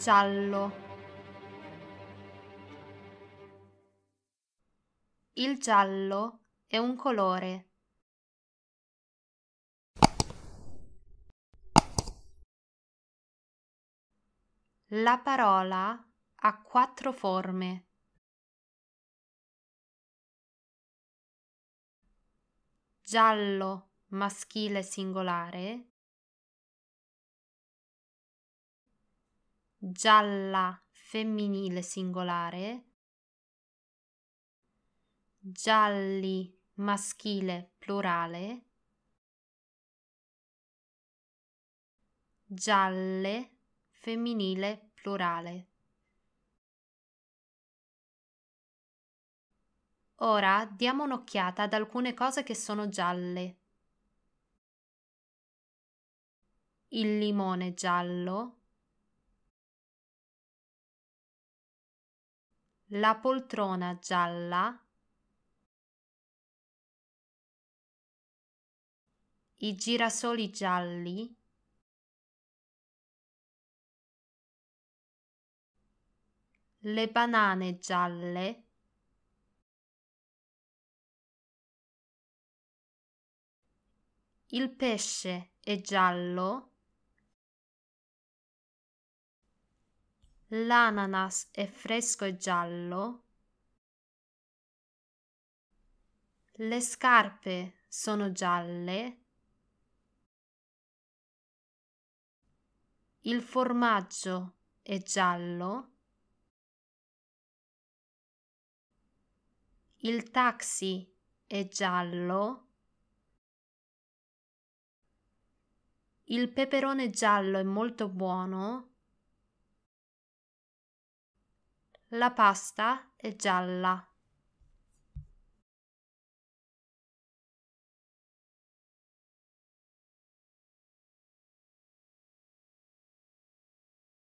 giallo. Il giallo è un colore. La parola ha quattro forme. Giallo maschile singolare, gialla femminile singolare, gialli maschile plurale, gialle femminile plurale. Ora diamo un'occhiata ad alcune cose che sono gialle. Il limone giallo, la poltrona gialla, i girasoli gialli, le banane gialle, il pesce è giallo, l'ananas è fresco e giallo, le scarpe sono gialle, il formaggio è giallo, il taxi è giallo, il peperone giallo è molto buono, la pasta è gialla.